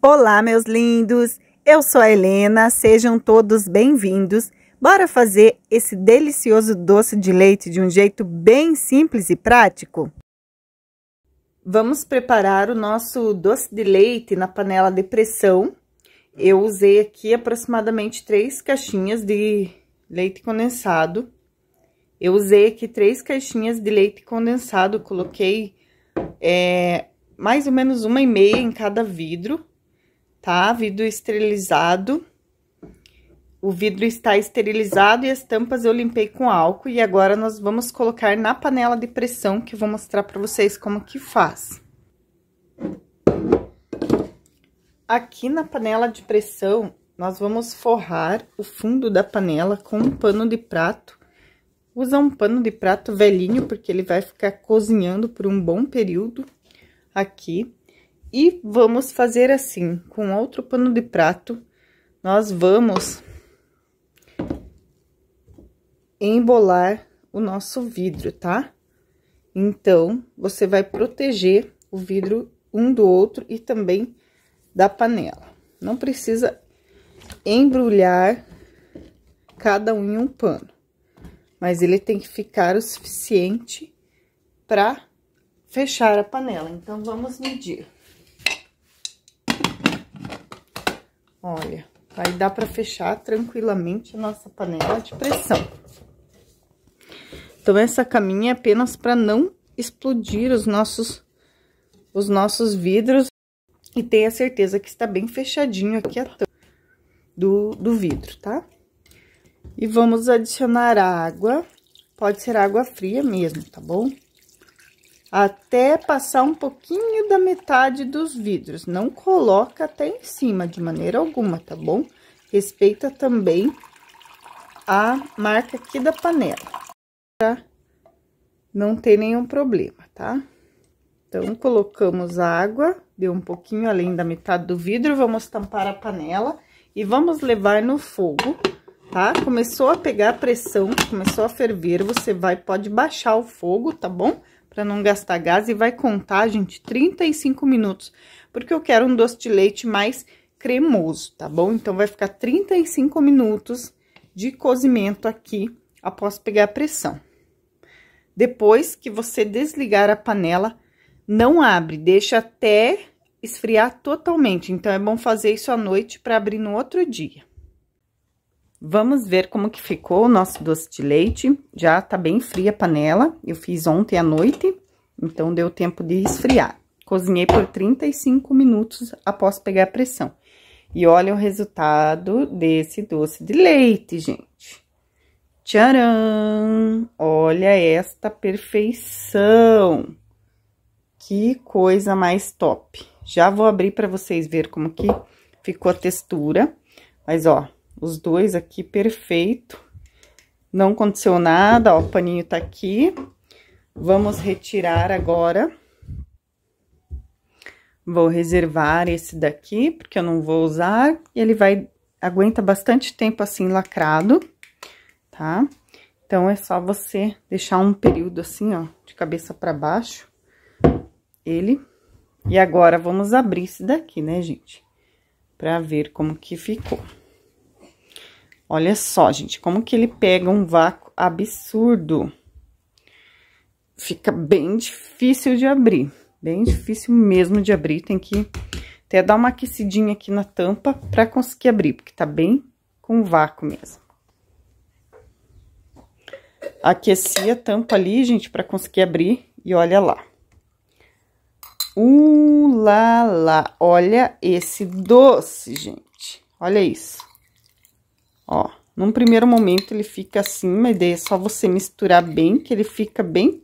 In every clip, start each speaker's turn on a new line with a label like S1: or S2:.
S1: Olá, meus lindos! Eu sou a Helena, sejam todos bem-vindos. Bora fazer esse delicioso doce de leite de um jeito bem simples e prático? Vamos preparar o nosso doce de leite na panela de pressão. Eu usei aqui aproximadamente três caixinhas de leite condensado. Eu usei aqui três caixinhas de leite condensado, coloquei é, mais ou menos uma e meia em cada vidro tá? Vidro esterilizado. O vidro está esterilizado e as tampas eu limpei com álcool. E agora, nós vamos colocar na panela de pressão, que eu vou mostrar para vocês como que faz. Aqui na panela de pressão, nós vamos forrar o fundo da panela com um pano de prato. Usa um pano de prato velhinho, porque ele vai ficar cozinhando por um bom período aqui. E vamos fazer assim, com outro pano de prato, nós vamos embolar o nosso vidro, tá? Então, você vai proteger o vidro um do outro e também da panela. Não precisa embrulhar cada um em um pano, mas ele tem que ficar o suficiente para fechar a panela. Então, vamos medir. Olha, aí dá para fechar tranquilamente a nossa panela de pressão. Então, essa caminha é apenas para não explodir os nossos, os nossos vidros. E tenha certeza que está bem fechadinho aqui a tampa do, do vidro, tá? E vamos adicionar água, pode ser água fria mesmo, tá bom? até passar um pouquinho da metade dos vidros. Não coloca até em cima, de maneira alguma, tá bom? Respeita também a marca aqui da panela, tá? não tem nenhum problema, tá? Então, colocamos água, deu um pouquinho além da metade do vidro, vamos tampar a panela e vamos levar no fogo, tá? Começou a pegar pressão, começou a ferver, você vai, pode baixar o fogo, tá bom? para não gastar gás e vai contar, gente, 35 minutos, porque eu quero um doce de leite mais cremoso, tá bom? Então, vai ficar 35 minutos de cozimento aqui após pegar a pressão. Depois que você desligar a panela, não abre, deixa até esfriar totalmente. Então, é bom fazer isso à noite para abrir no outro dia. Vamos ver como que ficou o nosso doce de leite. Já tá bem fria a panela, eu fiz ontem à noite, então deu tempo de esfriar. Cozinhei por 35 minutos após pegar a pressão. E olha o resultado desse doce de leite, gente. Tcharam! Olha esta perfeição! Que coisa mais top! Já vou abrir para vocês ver como que ficou a textura. Mas, ó, os dois aqui perfeito. Não aconteceu nada, ó, o paninho tá aqui. Vamos retirar agora. Vou reservar esse daqui, porque eu não vou usar. Ele vai, aguenta bastante tempo assim lacrado, tá? Então, é só você deixar um período assim, ó, de cabeça pra baixo. Ele. E agora, vamos abrir esse daqui, né, gente? Pra ver como que ficou. Olha só, gente, como que ele pega um vácuo absurdo. Fica bem difícil de abrir, bem difícil mesmo de abrir. Tem que até dar uma aquecidinha aqui na tampa para conseguir abrir, porque tá bem com vácuo mesmo. Aqueci a tampa ali, gente, para conseguir abrir e olha lá. Uh, lá, lá, olha esse doce, gente, olha isso. Ó, num primeiro momento ele fica assim, mas daí é só você misturar bem, que ele fica bem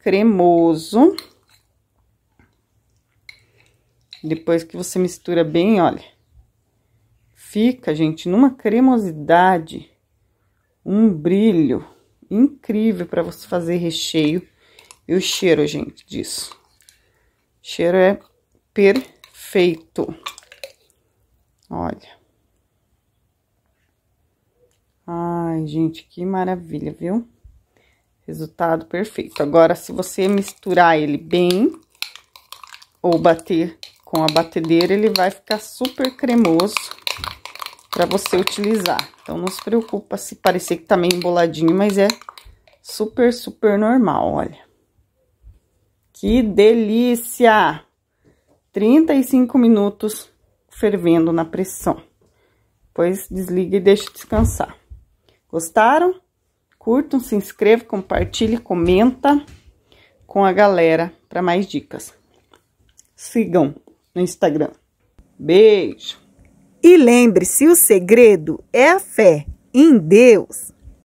S1: cremoso. Depois que você mistura bem, olha, fica, gente, numa cremosidade, um brilho incrível para você fazer recheio. E o cheiro, gente, disso. O cheiro é perfeito. Olha. Ai, gente, que maravilha, viu? Resultado perfeito. Agora, se você misturar ele bem, ou bater com a batedeira, ele vai ficar super cremoso para você utilizar. Então, não se preocupa se parecer que tá meio emboladinho, mas é super, super normal, olha. Que delícia! 35 minutos fervendo na pressão. Depois desliga e deixa descansar. Gostaram? Curtam, se inscrevam, compartilhe, comenta com a galera para mais dicas. Sigam no Instagram. Beijo! E lembre-se, o segredo é a fé em Deus.